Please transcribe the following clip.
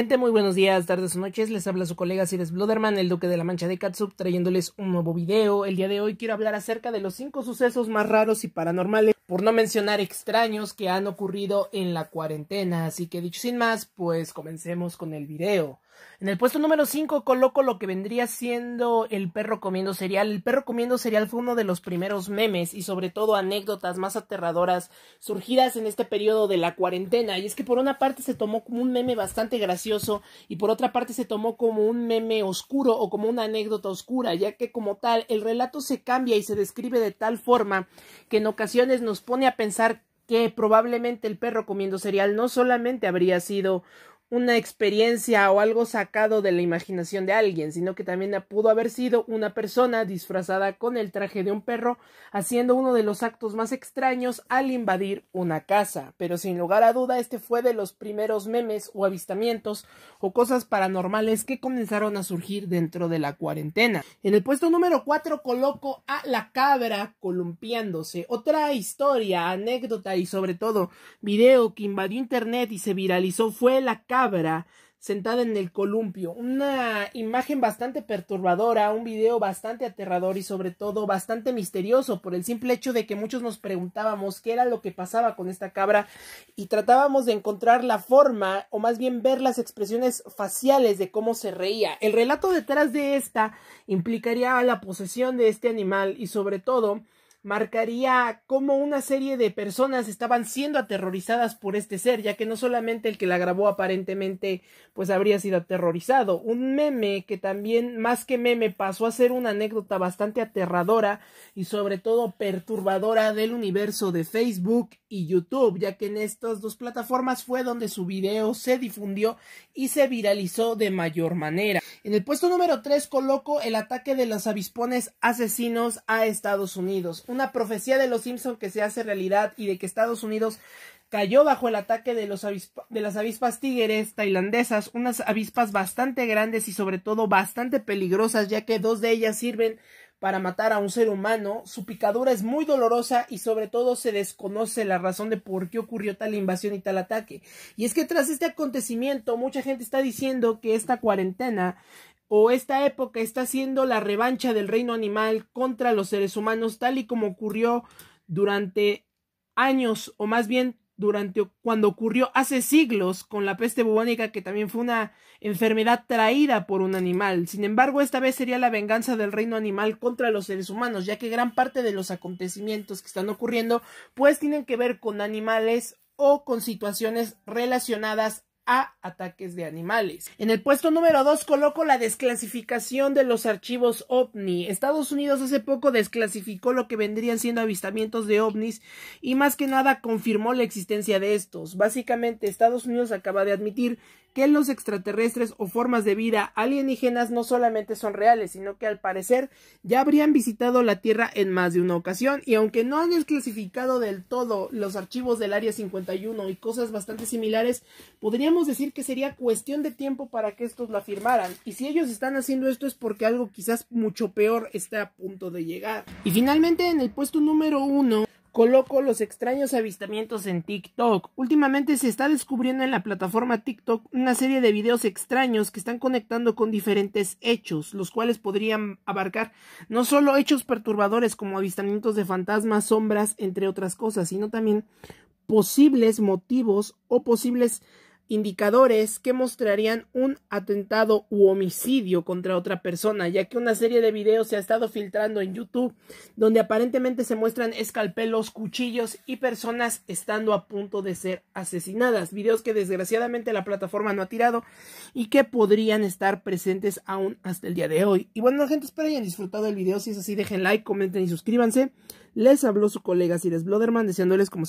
gente? Muy buenos días, tardes o noches. Les habla su colega Cires Bloderman, el duque de la mancha de Katsub, trayéndoles un nuevo video. El día de hoy quiero hablar acerca de los cinco sucesos más raros y paranormales, por no mencionar extraños, que han ocurrido en la cuarentena. Así que dicho sin más, pues comencemos con el video. En el puesto número 5 coloco lo que vendría siendo el perro comiendo cereal. El perro comiendo cereal fue uno de los primeros memes y sobre todo anécdotas más aterradoras surgidas en este periodo de la cuarentena. Y es que por una parte se tomó como un meme bastante gracioso y por otra parte se tomó como un meme oscuro o como una anécdota oscura, ya que como tal el relato se cambia y se describe de tal forma que en ocasiones nos pone a pensar que probablemente el perro comiendo cereal no solamente habría sido una experiencia o algo sacado de la imaginación de alguien, sino que también pudo haber sido una persona disfrazada con el traje de un perro haciendo uno de los actos más extraños al invadir una casa. Pero sin lugar a duda este fue de los primeros memes o avistamientos o cosas paranormales que comenzaron a surgir dentro de la cuarentena. En el puesto número 4 coloco a la cabra columpiándose. Otra historia, anécdota y sobre todo video que invadió internet y se viralizó fue la cabra cabra sentada en el columpio. Una imagen bastante perturbadora, un video bastante aterrador y sobre todo bastante misterioso por el simple hecho de que muchos nos preguntábamos qué era lo que pasaba con esta cabra y tratábamos de encontrar la forma o más bien ver las expresiones faciales de cómo se reía. El relato detrás de esta implicaría la posesión de este animal y sobre todo marcaría cómo una serie de personas estaban siendo aterrorizadas por este ser, ya que no solamente el que la grabó aparentemente pues habría sido aterrorizado, un meme que también más que meme pasó a ser una anécdota bastante aterradora y sobre todo perturbadora del universo de Facebook y YouTube, ya que en estas dos plataformas fue donde su video se difundió y se viralizó de mayor manera. En el puesto número 3 coloco el ataque de los avispones asesinos a Estados Unidos una profecía de los Simpson que se hace realidad y de que Estados Unidos cayó bajo el ataque de, los de las avispas tigres tailandesas, unas avispas bastante grandes y sobre todo bastante peligrosas, ya que dos de ellas sirven para matar a un ser humano, su picadura es muy dolorosa y sobre todo se desconoce la razón de por qué ocurrió tal invasión y tal ataque. Y es que tras este acontecimiento mucha gente está diciendo que esta cuarentena o esta época está siendo la revancha del reino animal contra los seres humanos, tal y como ocurrió durante años, o más bien durante cuando ocurrió hace siglos con la peste bubónica, que también fue una enfermedad traída por un animal. Sin embargo, esta vez sería la venganza del reino animal contra los seres humanos, ya que gran parte de los acontecimientos que están ocurriendo, pues tienen que ver con animales o con situaciones relacionadas a ataques de animales. En el puesto número 2 coloco la desclasificación de los archivos ovni. Estados Unidos hace poco desclasificó lo que vendrían siendo avistamientos de ovnis y más que nada confirmó la existencia de estos. Básicamente Estados Unidos acaba de admitir que los extraterrestres o formas de vida alienígenas no solamente son reales, sino que al parecer ya habrían visitado la Tierra en más de una ocasión y aunque no han desclasificado del todo los archivos del Área 51 y cosas bastante similares, podrían podríamos decir que sería cuestión de tiempo para que estos lo afirmaran Y si ellos están haciendo esto es porque algo quizás mucho peor está a punto de llegar. Y finalmente en el puesto número uno coloco los extraños avistamientos en TikTok. Últimamente se está descubriendo en la plataforma TikTok una serie de videos extraños que están conectando con diferentes hechos, los cuales podrían abarcar no solo hechos perturbadores como avistamientos de fantasmas, sombras, entre otras cosas, sino también posibles motivos o posibles indicadores que mostrarían un atentado u homicidio contra otra persona, ya que una serie de videos se ha estado filtrando en YouTube donde aparentemente se muestran escalpelos, cuchillos y personas estando a punto de ser asesinadas, videos que desgraciadamente la plataforma no ha tirado y que podrían estar presentes aún hasta el día de hoy. Y bueno, gente, espero hayan disfrutado el video, si es así dejen like, comenten y suscríbanse. Les habló su colega Cires Bloderman deseándoles como